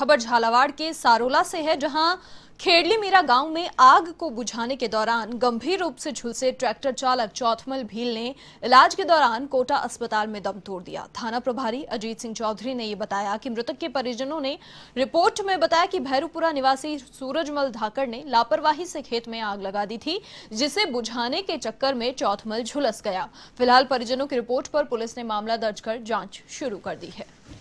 खबर झालावाड़ के सारोला से है जहां खेड़ली मीरा गांव में आग को बुझाने के दौरान गंभीर रूप से झुलसे ट्रैक्टर चालक चौथमल भील ने इलाज के दौरान कोटा अस्पताल में दम तोड़ दिया थाना प्रभारी अजीत सिंह चौधरी ने यह बताया कि मृतक के परिजनों ने रिपोर्ट में बताया कि भैरूपुरा निवासी सूरजमल धाकड़ ने लापरवाही से खेत में आग लगा दी थी जिसे बुझाने के चक्कर में चौथमल झुलस गया फिलहाल परिजनों की रिपोर्ट पर पुलिस ने मामला दर्ज कर जांच शुरू कर दी है